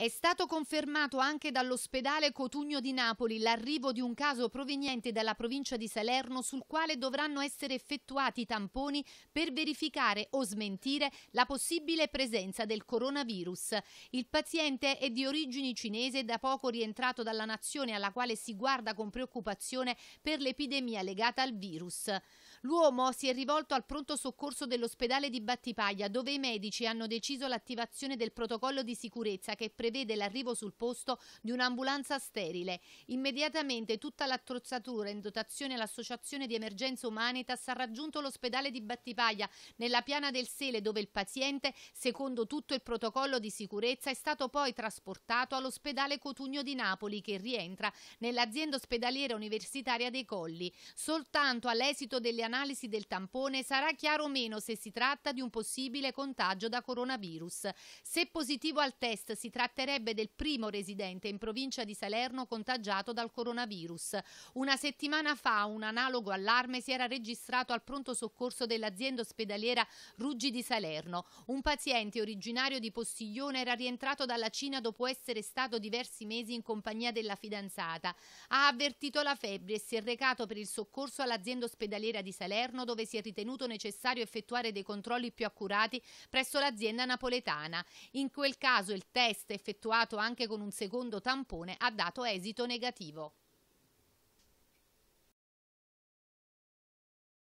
È stato confermato anche dall'ospedale Cotugno di Napoli l'arrivo di un caso proveniente dalla provincia di Salerno sul quale dovranno essere effettuati tamponi per verificare o smentire la possibile presenza del coronavirus. Il paziente è di origini cinese da poco rientrato dalla nazione alla quale si guarda con preoccupazione per l'epidemia legata al virus. L'uomo si è rivolto al pronto soccorso dell'ospedale di Battipaglia dove i medici hanno deciso l'attivazione del protocollo di sicurezza che prevede prevede l'arrivo sul posto di un'ambulanza sterile. Immediatamente tutta l'attrezzatura in dotazione all'Associazione di Emergenza Umanitas ha raggiunto l'ospedale di Battipaglia, nella piana del Sele, dove il paziente, secondo tutto il protocollo di sicurezza, è stato poi trasportato all'ospedale Cotugno di Napoli, che rientra nell'azienda ospedaliera universitaria dei Colli. Soltanto all'esito delle analisi del tampone sarà chiaro o meno se si tratta di un possibile contagio da coronavirus. Se positivo al test si tratta tratterebbe del primo residente in provincia di Salerno contagiato dal coronavirus. Una settimana fa un analogo allarme si era registrato al pronto soccorso dell'azienda ospedaliera Ruggi di Salerno. Un paziente originario di Postiglione era rientrato dalla Cina dopo essere stato diversi mesi in compagnia della fidanzata. Ha avvertito la febbre e si è recato per il soccorso all'azienda ospedaliera di Salerno dove si è ritenuto necessario effettuare dei controlli più accurati presso l'azienda napoletana. In quel caso il test effettuato effettuato anche con un secondo tampone ha dato esito negativo.